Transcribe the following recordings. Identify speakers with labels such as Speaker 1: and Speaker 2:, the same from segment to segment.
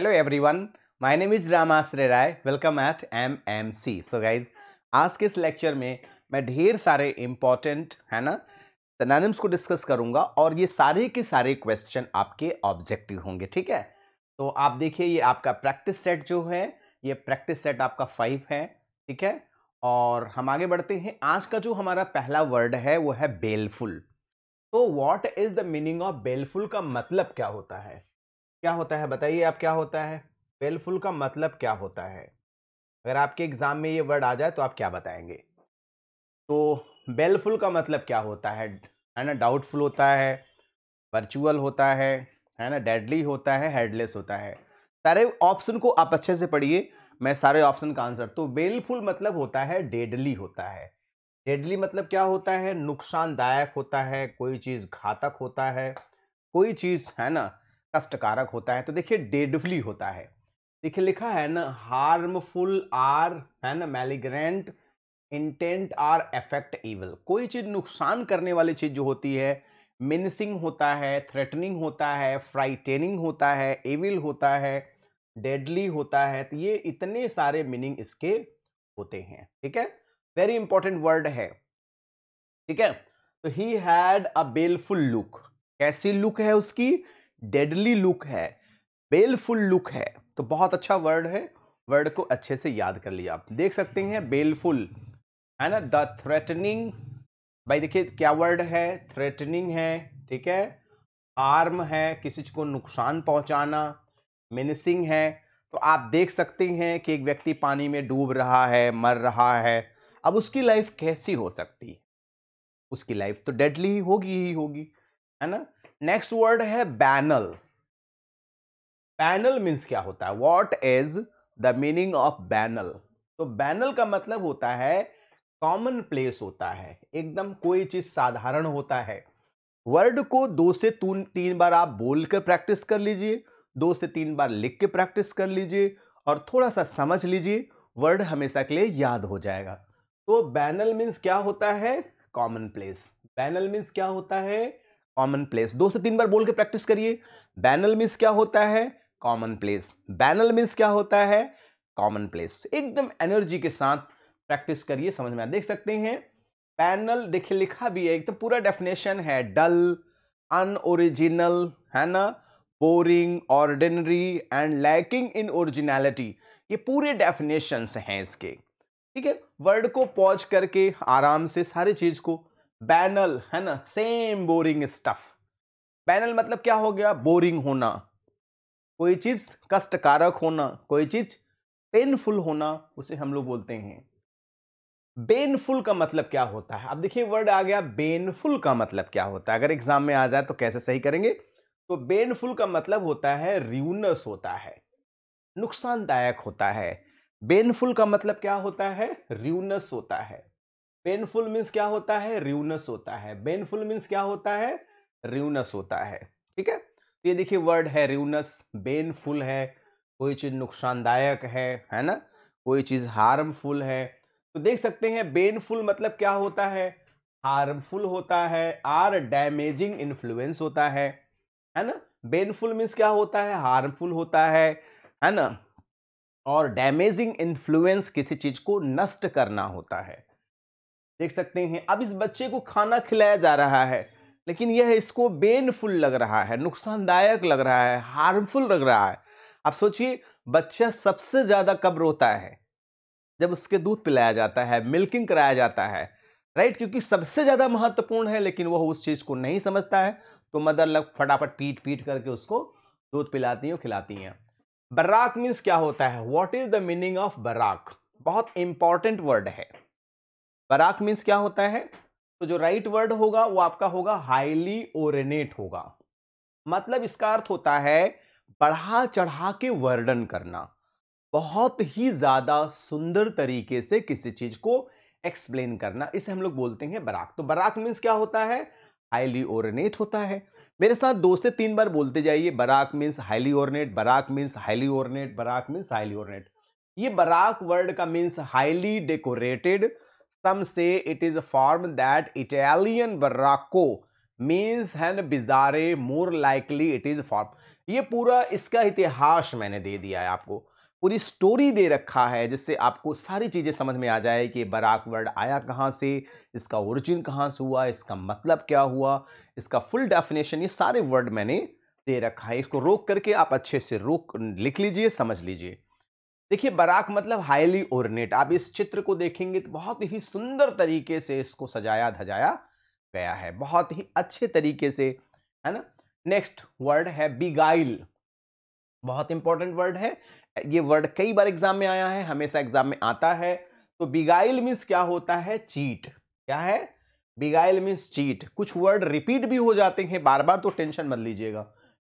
Speaker 1: Hello everyone my name is Ramashray Rai welcome at M M C so guys आज के इस lecture में मैं ढेर सारे इम्पॉर्टेंट है ना सनानिम्स को डिस्कस करूंगा और ये सारे के सारे क्वेश्चन आपके ऑब्जेक्टिव होंगे ठीक है तो आप देखिए ये आपका प्रैक्टिस सेट जो है ये प्रैक्टिस सेट आपका फाइव है ठीक है और हम आगे बढ़ते हैं आज का जो हमारा पहला वर्ड है वो है बेलफुल तो what is the meaning of baleful का मतलब क्या होता है क्या होता है बताइए आप क्या होता है वेलफुल का मतलब क्या होता है अगर आपके एग्ज़ाम में ये वर्ड आ जाए तो आप क्या बताएंगे तो बेलफुल का मतलब क्या होता है है ना डाउटफुल होता है वर्चुअल होता है है ना डेडली होता है हेडलेस होता है सारे ऑप्शन को आप अच्छे से पढ़िए मैं सारे ऑप्शन का आंसर तो बेलफुल मतलब होता है डेडली होता है डेडली मतलब क्या होता है नुकसानदायक होता है कोई चीज़ घातक होता है कोई चीज़ है ना कष्टकारक होता है तो देखिए डेडफली होता है देखिए लिखा है ना हार्मफुल आर है ना malignant intent or effect evil कोई चीज़ नुकसान करने वाली चीज़ जो होती है मिनसिंग होता है थ्रेटनिंग होता है फ्राइटेनिंग होता है एविल होता है डेडली होता है तो ये इतने सारे मीनिंग इसके होते हैं ठीक है वेरी इंपॉर्टेंट वर्ड है ठीक है तो he had a baleful look कैसी लुक है उसकी डेडली लुक है बेलफुल लुक है तो बहुत अच्छा वर्ड है वर्ड को अच्छे से याद कर लिया आप देख सकते हैं बेलफुल है ना द थ्रेटनिंग भाई देखिए क्या वर्ड है थ्रेटनिंग है ठीक है आर्म है किसी को नुकसान पहुंचाना मिनिसिंग है तो आप देख सकते हैं कि एक व्यक्ति पानी में डूब रहा है मर रहा है अब उसकी लाइफ कैसी हो सकती है उसकी लाइफ तो डेडली ही होगी ही होगी है ना नेक्स्ट वर्ड है बैनल बैनल मीन्स क्या होता है what is the meaning of banal तो बैनल का मतलब होता है कॉमन प्लेस होता है एकदम कोई चीज साधारण होता है वर्ड को दो से तीन बार आप बोलकर प्रैक्टिस कर लीजिए दो से तीन बार लिख के प्रैक्टिस कर लीजिए और थोड़ा सा समझ लीजिए वर्ड हमेशा के लिए याद हो जाएगा तो बैनल मीन्स क्या होता है कॉमन प्लेस बैनल मीन्स क्या होता है कॉमन प्लेस दो से तीन बार बोल के प्रैक्टिस करिए बैनल मीन्स क्या होता है कॉमन प्लेस बैनल मीन्स क्या होता है कॉमन प्लेस एकदम एनर्जी के साथ प्रैक्टिस करिए समझ में देख सकते हैं पैनल देखिए लिखा भी है एकदम तो पूरा डेफिनेशन है डल अनओरिजिनल है ना boring ordinary and lacking in originality ये पूरे डेफिनेशंस हैं इसके ठीक है वर्ड को पॉज करके आराम से सारी चीज़ को बैनल है ना सेम बोरिंग स्टफ बैनल मतलब क्या हो गया बोरिंग होना कोई चीज़ कष्टकारक होना कोई चीज़ पेनफुल होना उसे हम लोग बोलते हैं बेनफुल का मतलब क्या होता है अब देखिए वर्ड आ गया बेनफुल का मतलब क्या होता है अगर एग्जाम में आ जाए तो कैसे सही करेंगे तो बेनफुल का मतलब होता है रियूनस होता है नुकसानदायक होता है बेनफुल का मतलब क्या होता है रियूनस होता है पेनफुल मीन्स क्या होता है र्यूनस होता है बेनफुल मीन्स क्या होता है र्यूनस होता है ठीक है तो ये देखिए वर्ड है र्यूनस बेनफुल है कोई चीज़ नुकसानदायक है है ना कोई चीज़ हार्मफुल है तो देख सकते हैं बेनफुल मतलब क्या होता है हार्मफुल होता है आर डैमेजिंग इन्फ्लुएंस होता है है ना बेनफुल मीन्स क्या होता है हार्मफुल होता है है ना और डैमेजिंग इन्फ्लुएंस किसी चीज़ को नष्ट करना होता है देख सकते हैं अब इस बच्चे को खाना खिलाया जा रहा है लेकिन यह इसको बेनफुल लग रहा है नुकसानदायक लग रहा है हार्मफुल लग रहा है आप सोचिए बच्चा सबसे ज़्यादा कब रोता है जब उसके दूध पिलाया जाता है मिल्किंग कराया जाता है राइट क्योंकि सबसे ज़्यादा महत्वपूर्ण है लेकिन वह उस चीज़ को नहीं समझता है तो मदर लग फटाफट पीट पीट करके उसको दूध पिलाती हैं खिलाती हैं बर्राक मीन्स क्या होता है what is the meaning of baroque बहुत इंपॉर्टेंट वर्ड है बराक मीन्स क्या होता है तो जो राइट वर्ड होगा वो आपका होगा हाईली ओरनेट होगा मतलब इसका अर्थ होता है बढ़ा चढ़ा के वर्णन करना बहुत ही ज़्यादा सुंदर तरीके से किसी चीज़ को एक्सप्लेन करना इसे हम लोग बोलते हैं बराक तो बराक मीन्स क्या होता है हाईली ओरनेट होता है मेरे साथ दो से तीन बार बोलते जाइए baroque means highly ornate baroque means highly ornate baroque means highly ornate ये बराक वर्ड का means highly decorated Some say it is formed that Italian barocco means and bizarre more likely it is form ये पूरा इसका इतिहास मैंने दे दिया है आपको पूरी स्टोरी दे रखा है जिससे आपको सारी चीज़ें समझ में आ जाए कि बराक वर्ड आया कहाँ से इसका ओरिजिन कहाँ से हुआ इसका मतलब क्या हुआ इसका फुल डेफिनेशन ये सारे वर्ड मैंने दे रखा है इसको रोक करके आप अच्छे से रोक लिख लीजिए समझ लीजिए देखिए बराक मतलब हाईली ओरनेट आप इस चित्र को देखेंगे तो बहुत ही सुंदर तरीके से इसको सजाया धजाया गया है बहुत ही अच्छे तरीके से है ना नेक्स्ट वर्ड है बिगाइल बहुत इंपॉर्टेंट वर्ड है ये वर्ड कई बार एग्जाम में आया है हमेशा एग्जाम में आता है तो बिगाइल मीन्स क्या होता है चीट क्या है बिगाइल मीन्स चीट कुछ वर्ड रिपीट भी हो जाते हैं बार बार तो टेंशन मत लीजिएगा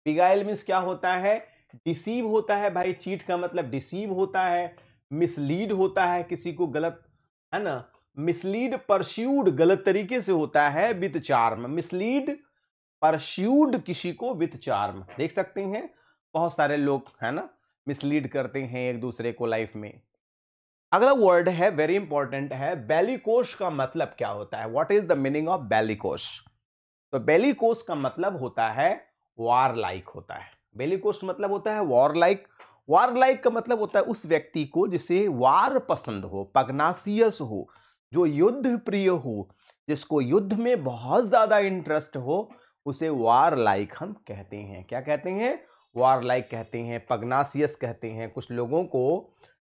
Speaker 1: बिगाइल मीन्स क्या होता है डिसीव होता है भाई चीट का मतलब डिसीव होता है मिसलीड होता है किसी को गलत है ना मिसलीड परस्यूड गलत तरीके से होता है विथ चार्म मिसलीड परस्यूड किसी को विथ चार्म देख सकते हैं बहुत सारे लोग है ना मिसलीड करते हैं एक दूसरे को लाइफ में अगला वर्ड है वेरी इंपॉर्टेंट है बेलिकोश का मतलब क्या होता है what is the meaning of bellicose तो बेलिकोश का मतलब होता है वार लाइक होता है बेलिकोस्ट मतलब होता है वॉर लाइक वार लाइक का मतलब होता है उस व्यक्ति को जिसे वार पसंद हो पगनासियस हो जो युद्ध प्रिय हो जिसको युद्ध में बहुत ज्यादा इंटरेस्ट हो उसे वार लाइक हम कहते हैं क्या कहते हैं वार लाइक कहते हैं पगनासियस कहते हैं कुछ लोगों को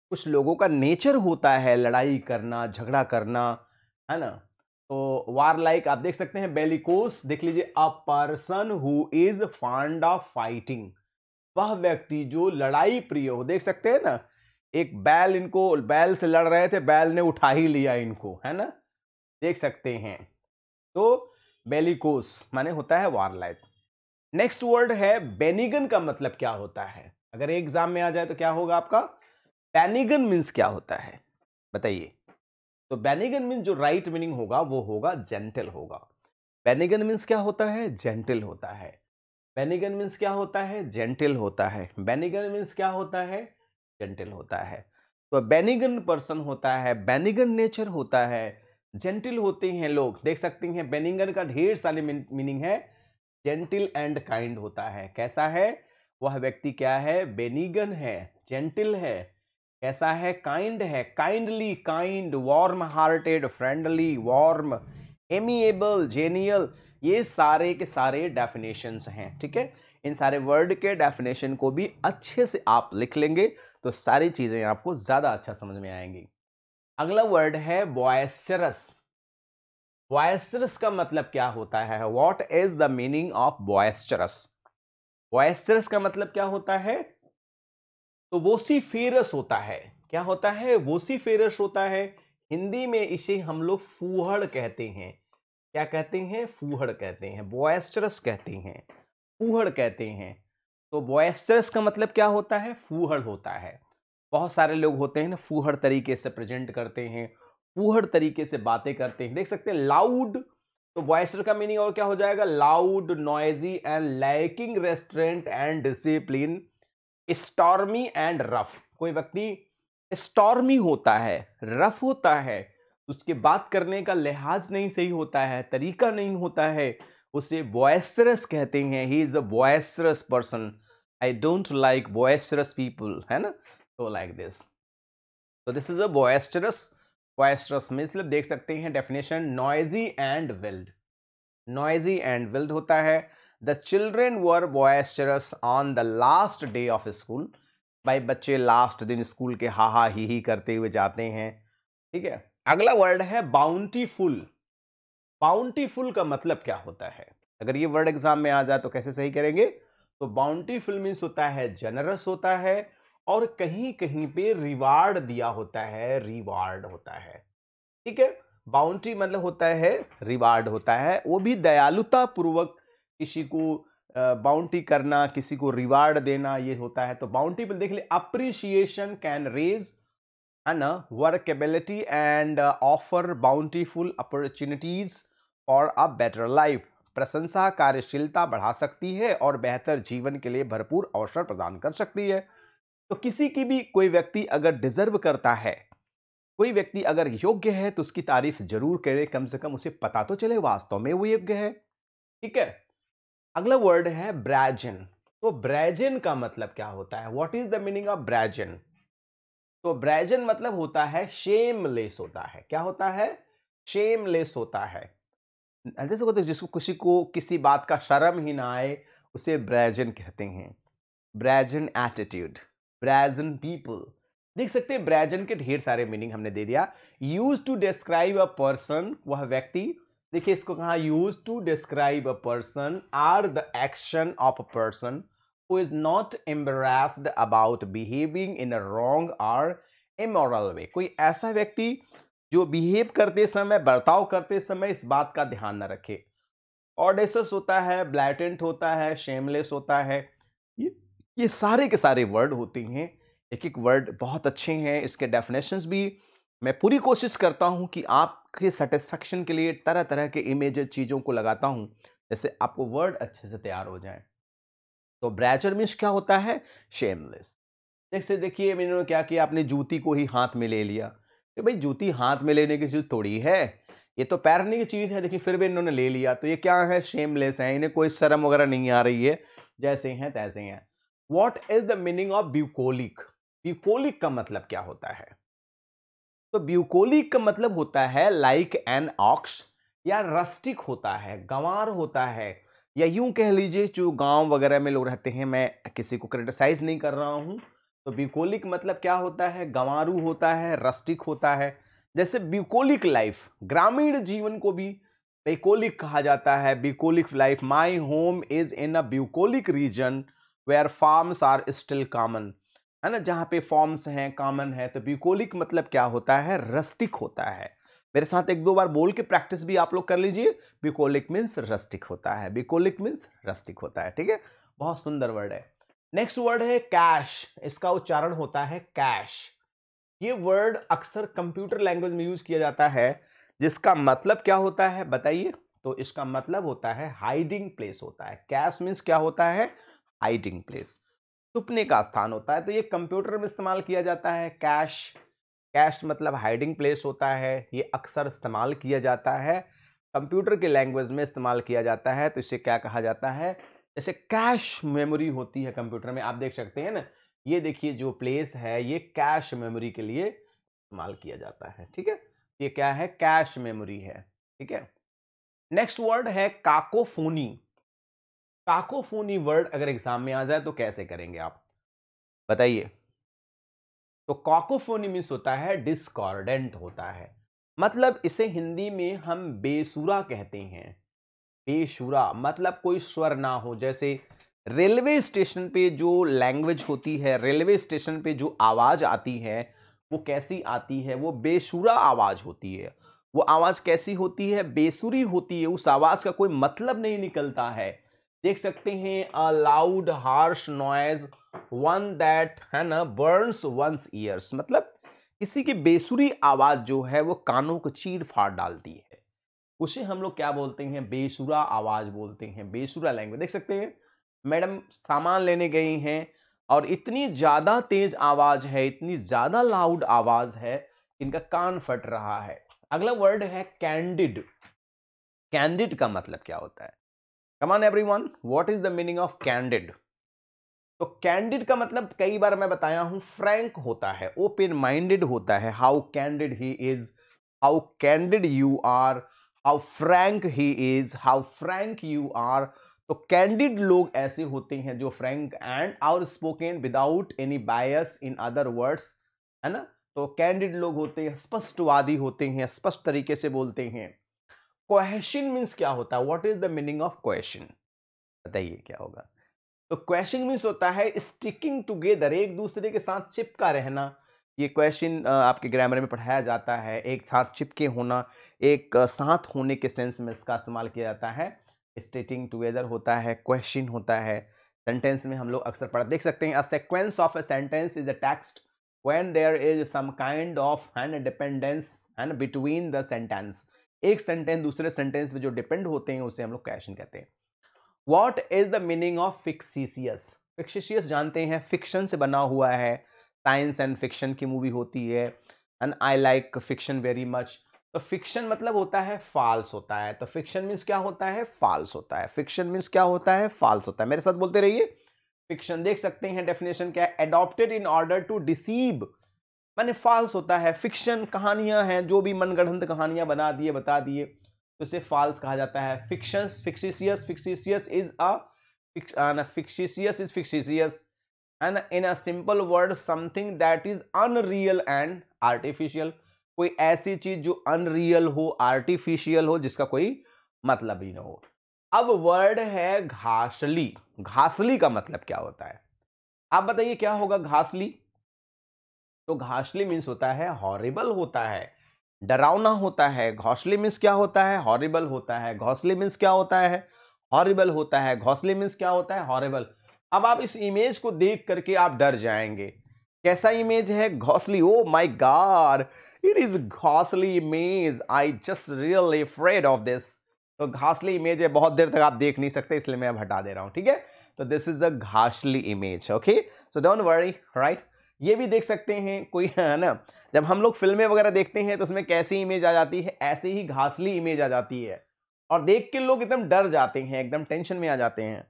Speaker 1: कुछ लोगों का नेचर होता है लड़ाई करना झगड़ा करना है ना तो वार लाइक आप देख सकते हैं बेलिकोस देख लीजिए a person who is fond of fighting वह व्यक्ति जो लड़ाई प्रिय हो देख सकते हैं ना एक बैल इनको बैल से लड़ रहे थे बैल ने उठा ही लिया इनको है ना देख सकते हैं तो बेलिकोस माने होता है वारलाइट नेक्स्ट वर्ड है बेनिगन का मतलब क्या होता है अगर एग्जाम में आ जाए तो क्या होगा आपका बैनिगन मीन्स क्या होता है बताइए तो बैनिगन मीन्स जो राइट मीनिंग होगा वो होगा जेंटल होगा बैनिगन मीन्स क्या होता है जेंटल होता है बेनिगन मीन्स क्या होता है जेंटिल होता है बेनिगन मीन्स क्या होता है जेंटिल होता है तो बेनिगन पर्सन होता है बेनिगन नेचर होता है जेंटिल होते हैं लोग देख सकते हैं बेनिगन का ढेर सारे मीनिंग है जेंटिल एंड काइंड होता है कैसा है वह व्यक्ति क्या है बेनिगन है जेंटिल है कैसा है काइंड है kindly kind warm hearted friendly warm amiable genial ये सारे के सारे डेफिनेशंस हैं ठीक है इन सारे वर्ड के डेफिनेशन को भी अच्छे से आप लिख लेंगे तो सारी चीज़ें आपको ज़्यादा अच्छा समझ में आएंगी अगला वर्ड है बॉयस्टरस बॉयस्टरस का मतलब क्या होता है what is the meaning of boisterous boisterous का मतलब क्या होता है तो वोसीफेरस होता है क्या होता है वोसीफेरस होता है हिंदी में इसे हम लोग फूहड़ कहते हैं क्या कहते हैं फूहड़ कहते हैं बॉयस्टरस कहते हैं फूहड़ कहते हैं तो बॉयस्टरस का मतलब क्या होता है फूहड़ होता है बहुत सारे लोग होते हैं ना फूहड़ तरीके से प्रेजेंट करते हैं फूहड़ तरीके से बातें करते हैं देख सकते हैं लाउड तो वॉइसर का मीनिंग और क्या हो जाएगा loud noisy and lacking restraint and discipline stormy and rough कोई व्यक्ति स्टॉर्मी होता है रफ होता है उसके बात करने का लिहाज नहीं सही होता है तरीका नहीं होता है उसे बॉयसरस कहते हैं he is a boisterous person I don't like boisterous people है ना तो लाइक दिस तो this is a boisterous boisterous में मतलब देख सकते हैं definition noisy and wild noisy and wild होता है the children were boisterous on the last day of school भाई बच्चे लास्ट दिन स्कूल के हा हा ही ही करते हुए जाते हैं ठीक है अगला वर्ड है बाउंटीफुल बाउंटीफुल का मतलब क्या होता है अगर ये वर्ड एग्जाम में आ जाए तो कैसे सही करेंगे तो बाउंटीफुल मीन्स होता है जनरस होता है और कहीं कहीं पे रिवार्ड दिया होता है रिवार्ड होता है ठीक है बाउंड्री मतलब होता है रिवार्ड होता है वो भी दयालुता पूर्वक किसी को बाउंटी करना किसी को रिवार्ड देना ये होता है तो बाउंटी देख ले appreciation can raise workability and offer bountiful opportunities और अ बेटर लाइफ प्रशंसा कार्यशीलता बढ़ा सकती है और बेहतर जीवन के लिए भरपूर अवसर प्रदान कर सकती है तो किसी की भी कोई व्यक्ति अगर डिजर्व करता है कोई व्यक्ति अगर योग्य है तो उसकी तारीफ जरूर करे कम से कम उसे पता तो चले वास्तव में वो योग्य है ठीक है अगला वर्ड है ब्रैजन तो ब्रैजन का मतलब क्या होता है what is the meaning of brazen तो ब्रैजन मतलब होता है शेमलेस होता है क्या होता है शेमलेस होता है जैसे होते जिसको किसी को किसी बात का शर्म ही ना आए उसे ब्रैजन कहते हैं ब्रैजन एटीट्यूड ब्रैजन पीपल देख सकते हैं ब्रैजन के ढेर सारे मीनिंग हमने दे दिया used to describe a person वह व्यक्ति देखिए इसको कहा used to describe a person or the action of a person who is not embarrassed about behaving in a wrong or immoral way कोई ऐसा व्यक्ति जो बिहेव करते समय बर्ताव करते समय इस बात का ध्यान न रखे ऑडेसस होता है ब्लैटेंट होता है शेमलेस होता है ये ये सारे के सारे वर्ड होते हैं एक एक वर्ड बहुत अच्छे हैं इसके डेफिनेशंस भी मैं पूरी कोशिश करता हूँ कि आपके सेटिस्फेक्शन के लिए तरह तरह के इमेज चीज़ों को लगाता हूँ जैसे आपको वर्ड अच्छे से तैयार हो जाए तो मीन्स क्या होता है शेमलेस नेक्स्ट देखिए इन्होंने क्या किया आपने जूती को ही हाथ में ले लिया तो भाई जूती हाथ में लेने की चीज़ थोड़ी है ये तो पैरने की चीज़ है देखिए फिर भी इन्होंने ले लिया तो ये क्या है शेमलेस है इन्हें कोई शर्म वगैरह नहीं आ रही है जैसे हैं तैसे हैं what is the meaning of bucolic bucolic का मतलब क्या होता है तो ब्यूकोलिक का मतलब होता है लाइक एन ऑक्स या रस्टिक होता है गंवार होता है या यूं कह लीजिए जो गांव वगैरह में लोग रहते हैं मैं किसी को क्रिटिसाइज नहीं कर रहा हूँ तो ब्यूकोलिक मतलब क्या होता है गंवारू होता है रस्टिक होता है जैसे ब्यूकोलिक लाइफ ग्रामीण जीवन को भी बेकोलिक कहा जाता है bucolic life my home is in a bucolic region where farms are still common है ना जहाँ पे फॉर्म्स हैं कॉमन है तो ब्यूकोलिक मतलब क्या होता है रस्टिक होता है मेरे साथ एक दो बार बोल के प्रैक्टिस भी आप लोग कर लीजिए बिकोलिक मीन्स रस्टिक होता है बिकोलिक मीन्स रस्टिक होता है ठीक है बहुत सुंदर वर्ड है नेक्स्ट वर्ड है कैश इसका उच्चारण होता है कैश ये वर्ड अक्सर कंप्यूटर लैंग्वेज में यूज किया जाता है जिसका मतलब क्या होता है बताइए तो इसका मतलब होता है हाइडिंग प्लेस होता है कैश मीन्स क्या होता है हाइडिंग प्लेस छुपने का स्थान होता है तो ये कंप्यूटर में इस्तेमाल किया जाता है कैश कैश मतलब हाइडिंग प्लेस होता है ये अक्सर इस्तेमाल किया जाता है कंप्यूटर के लैंग्वेज में इस्तेमाल किया जाता है तो इसे क्या कहा जाता है जैसे कैश मेमोरी होती है कंप्यूटर में आप देख सकते हैं ना ये देखिए जो प्लेस है ये कैश मेमोरी के लिए इस्तेमाल किया जाता है ठीक है ये क्या है कैश मेमोरी है ठीक है नेक्स्ट वर्ड है काकोफोनी काकोफोनी वर्ड अगर एग्जाम में आ जाए तो कैसे करेंगे आप बताइए तो कॉकोफोनी मीन्स होता है डिस्कॉर्डेंट होता है मतलब इसे हिंदी में हम बेसुरा कहते हैं बेसुरा मतलब कोई स्वर ना हो जैसे रेलवे स्टेशन पे जो लैंग्वेज होती है रेलवे स्टेशन पे जो आवाज़ आती है वो कैसी आती है वो बेसुरा आवाज़ होती है वो आवाज़ कैसी होती है बेसुरी होती है उस आवाज़ का कोई मतलब नहीं निकलता है देख सकते हैं a loud harsh noise one that है ना बर्न्स वंस ईयर्स मतलब किसी की बेसुरी आवाज जो है वो कानों को चीर फाड़ डालती है उसे हम लोग क्या बोलते हैं बेसुरा आवाज बोलते हैं बेसुरा लैंग्वेज देख सकते हैं मैडम सामान लेने गई हैं और इतनी ज़्यादा तेज आवाज है इतनी ज़्यादा लाउड आवाज है इनका कान फट रहा है अगला वर्ड है कैंडिड कैंडिड का मतलब क्या होता है come on everyone what is the meaning of candid तो कैंडिड का मतलब कई बार मैं बताया हूं फ्रैंक होता है ओपन माइंडेड होता है how candid he is how candid you are how frank he is how frank you are तो कैंडिड लोग ऐसे होते हैं जो frank and outspoken without any bias in other words है ना तो कैंडिड लोग होते हैं स्पष्टवादी होते हैं स्पष्ट तरीके से बोलते हैं क्वेश्चन मीन्स क्या होता है what is the meaning of question बताइए क्या होगा तो क्वेश्चन मीन्स होता है स्टिकिंग टूगेदर एक दूसरे के साथ चिपका रहना ये क्वेश्चन आपके ग्रामर में पढ़ाया जाता है एक साथ चिपके होना एक साथ होने के सेंस में इसका इस्तेमाल किया जाता है स्टेटिंग टुगेदर होता है क्वेश्चन होता है सेंटेंस में हम लोग अक्सर पढ़ देख सकते हैं a sequence of a sentence is a text when there is some kind of an dependence and between the sentence एक सेंटेंस दूसरे सेंटेंस में जो डिपेंड होते हैं उसे हम लोग क्वेश्चन कहते हैं what is the meaning of fictitious fictitious जानते हैं फिक्शन से बना हुआ है साइंस एंड फिक्शन की मूवी होती है and I like fiction very much तो फिक्शन मतलब होता है फॉल्स होता है तो फिक्शन मीन्स क्या होता है फॉल्स होता है फिक्शन मीन्स क्या होता है फॉल्स होता है मेरे साथ बोलते रहिए फिक्शन देख सकते हैं डेफिनेशन क्या है adopted in order to deceive माने फाल्स होता है फिक्शन कहानियां हैं जो भी मनगढ़ंत कहानियां बना दिए बता दिए तो इसे फाल्स कहा जाता है fictions fictitious fictitious is a fictitious is fictitious and in a simple word something that is unreal and artificial कोई ऐसी चीज जो अनरियल हो आर्टिफिशियल हो जिसका कोई मतलब ही ना हो अब वर्ड है घासली घासली का मतलब क्या होता है आप बताइए क्या होगा घासली तो घासली मीन्स होता है हॉरिबल होता है डरावना होता है घोसली मीन्स क्या होता है हॉरिबल होता है घोसली मीन्स क्या होता है हॉरिबल होता है घोसली मीन्स क्या होता है हॉरिबल अब आप इस इमेज को देख करके आप डर जाएंगे कैसा इमेज है घोसली oh my god it is घोसली image I just really afraid of this तो घासली इमेज है बहुत देर तक आप देख नहीं सकते इसलिए मैं अब हटा दे रहा हूं ठीक है तो दिस इज अ घासली image okay so don't worry right ये भी देख सकते हैं कोई है ना जब हम लोग फिल्में वगैरह देखते हैं तो उसमें कैसी इमेज आ जाती है ऐसी ही घासली इमेज आ जाती है और देख के लोग एकदम डर जाते हैं एकदम टेंशन में आ जाते हैं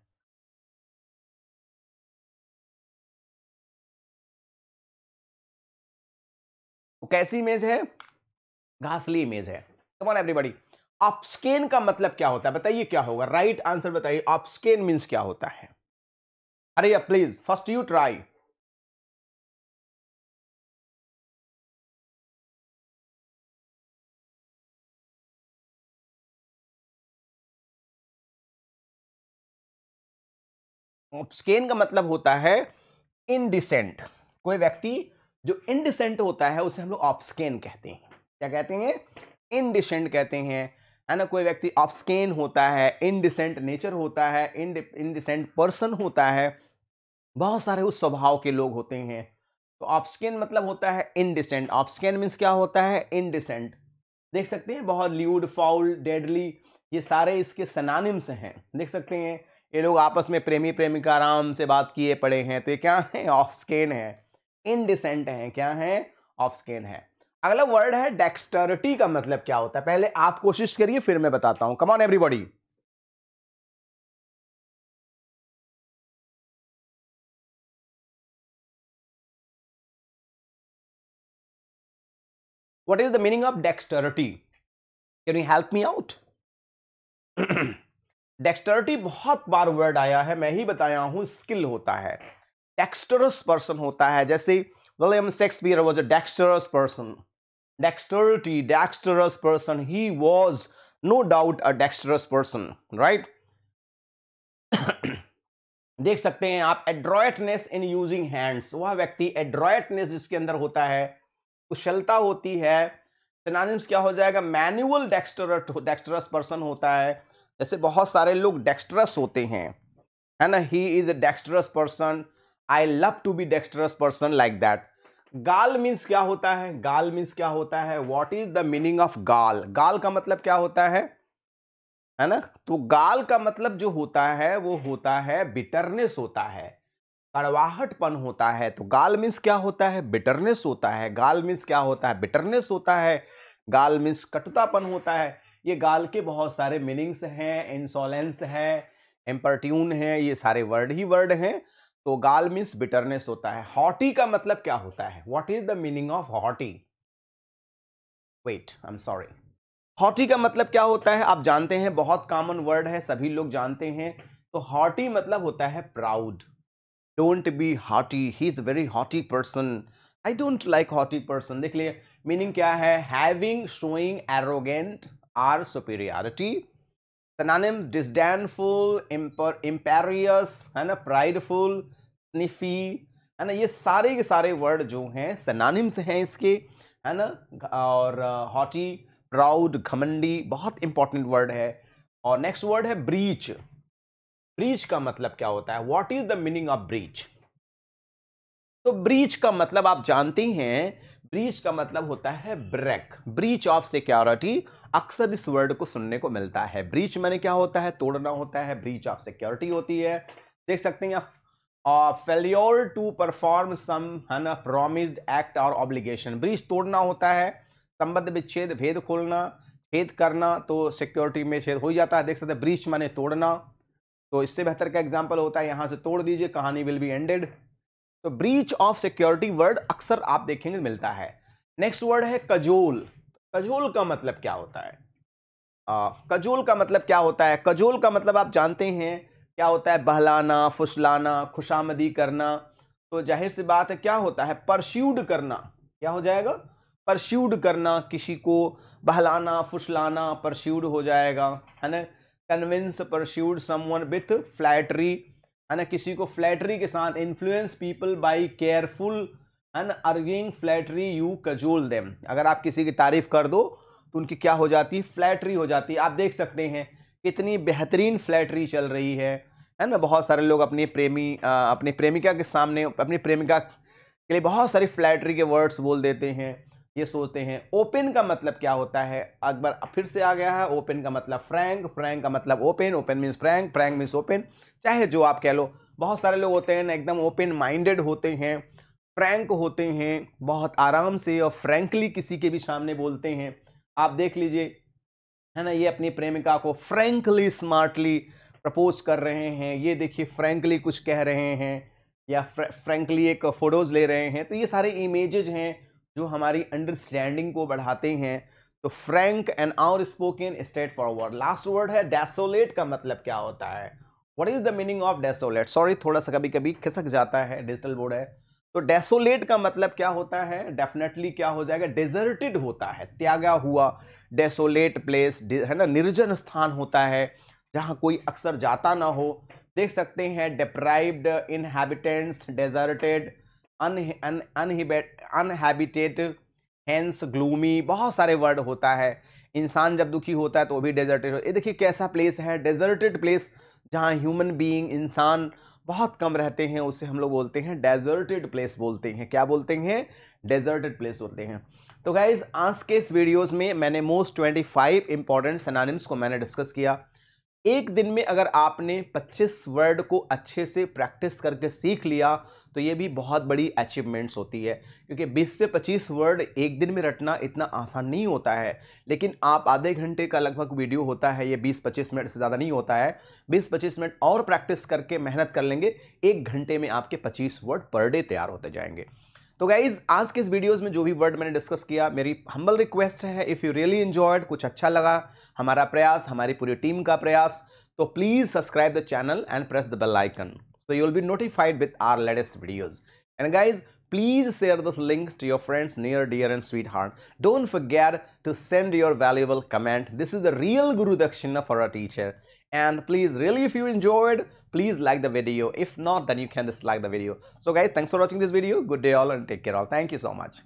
Speaker 1: वो कैसी इमेज है घासली इमेज है कमॉन एवरीबॉडी ऑप्शकेन का मतलब क्या होता है बताइए क्या होगा राइट आंसर बताइए अपस्केन मीन्स क्या होता है अरे please first you try obscene का मतलब होता है इनडिसेंट कोई व्यक्ति जो इनडिसेंट होता है उसे हम लोग ऑप्सकेन कहते हैं क्या कहते हैं इनडिसेंट कहते हैं है ना कोई व्यक्ति ऑप्सकेन होता है इनडिसेंट नेचर होता है इनडिसेंट पर्सन होता है बहुत सारे उस स्वभाव के लोग होते हैं तो ऑप्सकेन मतलब होता है इनडिसेंट ऑप्सकेन मीन्स क्या होता है इनडिसेंट देख सकते हैं बहुत ल्यूड फाउल डेडली ये सारे इसके सनानिम्स हैं देख सकते हैं ये लोग आपस में प्रेमी प्रेमिका आराम से बात किए पड़े हैं तो ये क्या है ऑफ स्केन है इनडिसेंट है क्या है ऑफ स्केन है अगला वर्ड है डेक्सटरिटी का मतलब क्या होता है पहले आप कोशिश करिए फिर मैं बताता हूं come on everybody what is the meaning of dexterity can you help me out dexterity बहुत बार वर्ड आया है मैं ही बताया हूं स्किल होता है डेक्स्टरस पर्सन होता है जैसे William Shakespeare was a dexterous person dexterity dexterous person he was no doubt a dexterous person right देख सकते हैं आप एड्रॉयटनेस इन यूजिंग हैंड्स वह व्यक्ति एड्रॉयटनेस जिसके अंदर होता है कुशलता होती है क्या हो जाएगा मैनुअल डेक्सटर डेक्स्टरस पर्सन होता है जैसे बहुत सारे लोग डेक्स्ट्रस होते हैं है ना he is a dexterous person I love to be dexterous person like that gall means क्या होता है गाल मीन्स क्या होता है what is the meaning of gall gall का मतलब क्या होता है है ना तो गाल का मतलब जो होता है वो होता है बिटरनेस होता है कड़वाहटपन होता है तो गाल मीन्स क्या होता है बिटरनेस होता है गाल मीन्स क्या होता है बिटरनेस होता है गाल मीन्स कटुतापन होता है ये गाल के बहुत सारे मीनिंग्स हैं इंसोलेंस है एम्परट्यून है ये सारे वर्ड ही वर्ड हैं तो गाल मीन्स बिटरनेस होता है हॉटी का मतलब क्या होता है what is the meaning of haughty wait I am sorry haughty का मतलब क्या होता है आप जानते हैं बहुत कॉमन वर्ड है सभी लोग जानते हैं तो हॉटी मतलब होता है proud don't be haughty he is very haughty person I don't like haughty person देख लिए मीनिंग क्या है having showing arrogant our superiority. Synonyms disdainful, imper, imperious, है prideful, sniffy, है ना ये सारे के सारे वर्ड जो हैं सनानिम्स हैं इसके है ना और हॉटी प्राउड घमंडी बहुत इंपॉर्टेंट वर्ड है और नेक्स्ट वर्ड है ब्रीच ब्रीच का मतलब क्या होता है what is the meaning of breach तो ब्रीच का मतलब आप जानते हैं ब्रीच का मतलब होता है ब्रेक ब्रीच ऑफ सिक्योरिटी अक्सर इस वर्ड को सुनने को मिलता है ब्रीच मैंने क्या होता है तोड़ना होता है ब्रीच ऑफ सिक्योरिटी होती है देख सकते हैं आप फेल्योर टू परफॉर्म सम है प्रोमिस्ड एक्ट और ऑब्लिगेशन ब्रीच तोड़ना होता है संबद्ध विच्छेद भेद खोलना छेद करना तो सिक्योरिटी में छेद हो जाता है देख सकते हैं ब्रीच माने तोड़ना तो इससे बेहतर का एग्जाम्पल होता है यहाँ से तोड़ दीजिए कहानी विल बी एंडेड तो ब्रीच ऑफ सिक्योरिटी वर्ड अक्सर आप देखेंगे मिलता है नेक्स्ट वर्ड है कजोल कजोल का मतलब क्या होता है आ, कजोल का मतलब क्या होता है कजोल का मतलब आप जानते हैं क्या होता है बहलाना फुसलाना खुशामदी करना तो जाहिर सी बात है क्या होता है परस्यूड करना क्या हो जाएगा परस्यूड करना किसी को बहलाना फुसलाना परस्यूड हो जाएगा है ना convince persuade someone with flattery है ना किसी को फ्लैटरी के साथ influence people by careful and urging flattery you cajole them अगर आप किसी की तारीफ कर दो तो उनकी क्या हो जाती है फ्लैटरी हो जाती है आप देख सकते हैं कितनी बेहतरीन फ्लैटरी चल रही है है ना बहुत सारे लोग अपने प्रेमी अपने प्रेमिका के सामने अपनी प्रेमिका के लिए बहुत सारी फ्लैटरी के वर्ड्स बोल देते हैं ये सोचते हैं ओपन का मतलब क्या होता है अकबर फिर से आ गया है ओपन का मतलब फ्रैंक फ्रैंक का मतलब open open means frank frank means open चाहे जो आप कह लो बहुत सारे लोग होते हैं ना एकदम ओपन माइंडेड होते हैं फ्रैंक होते हैं बहुत आराम से और फ्रैंकली किसी के भी सामने बोलते हैं आप देख लीजिए है ना ये अपनी प्रेमिका को फ्रैंकली स्मार्टली प्रपोज कर रहे हैं ये देखिए फ्रैंकली कुछ कह रहे हैं या फ्रैंकली एक फ़ोटोज़ ले रहे हैं तो ये सारे इमेजेज हैं जो हमारी अंडरस्टैंडिंग को बढ़ाते हैं तो frank and outspoken straightforward last word है डेसोलेट का मतलब क्या होता है what is the meaning of desolate sorry थोड़ा सा कभी कभी खिसक जाता है डिजिटल बोर्ड है तो डेसोलेट का मतलब क्या होता है डेफिनेटली क्या हो जाएगा डेजर्टेड होता है त्यागा हुआ डेसोलेट प्लेस है ना निर्जन स्थान होता है जहाँ कोई अक्सर जाता ना हो देख सकते हैं deprived inhabitants deserted uninhabited hence gloomy बहुत सारे वर्ड होता है इंसान जब दुखी होता है तो वो भी डेजर्टेड ये देखिए कैसा प्लेस है डेजर्टेड प्लेस जहाँ ह्यूमन बीइंग इंसान बहुत कम रहते हैं उसे हम लोग बोलते हैं डेजर्टेड प्लेस बोलते हैं क्या बोलते हैं डेजर्टेड प्लेस बोलते हैं तो गाइज आज के इस वीडियोज़ में मैंने most twenty five important synonyms को मैंने डिस्कस किया एक दिन में अगर आपने 25 वर्ड को अच्छे से प्रैक्टिस करके सीख लिया तो ये भी बहुत बड़ी अचीवमेंट्स होती है क्योंकि 20 से 25 वर्ड एक दिन में रटना इतना आसान नहीं होता है लेकिन आप आधे घंटे का लगभग वीडियो होता है ये 20-25 मिनट से ज़्यादा नहीं होता है 20-25 मिनट और प्रैक्टिस करके मेहनत कर लेंगे एक घंटे में आपके पच्चीस वर्ड पर डे तैयार होते जाएंगे तो गाइज आज के इस वीडियोज़ में जो भी वर्ड मैंने डिस्कस किया मेरी हम्बल रिक्वेस्ट है इफ़ यू रियली इन्जॉयड कुछ अच्छा लगा हमारा प्रयास हमारी पूरी टीम का प्रयास तो please subscribe the channel and press the bell icon so you will be notified with our latest videos and guys please share this link to your friends near dear and sweetheart don't forget to send your valuable comment this is the real guru dakshina for a teacher and please really if you enjoyed please like the video if not then you can dislike the video so guys thanks for watching this video good day all and take care all thank you so much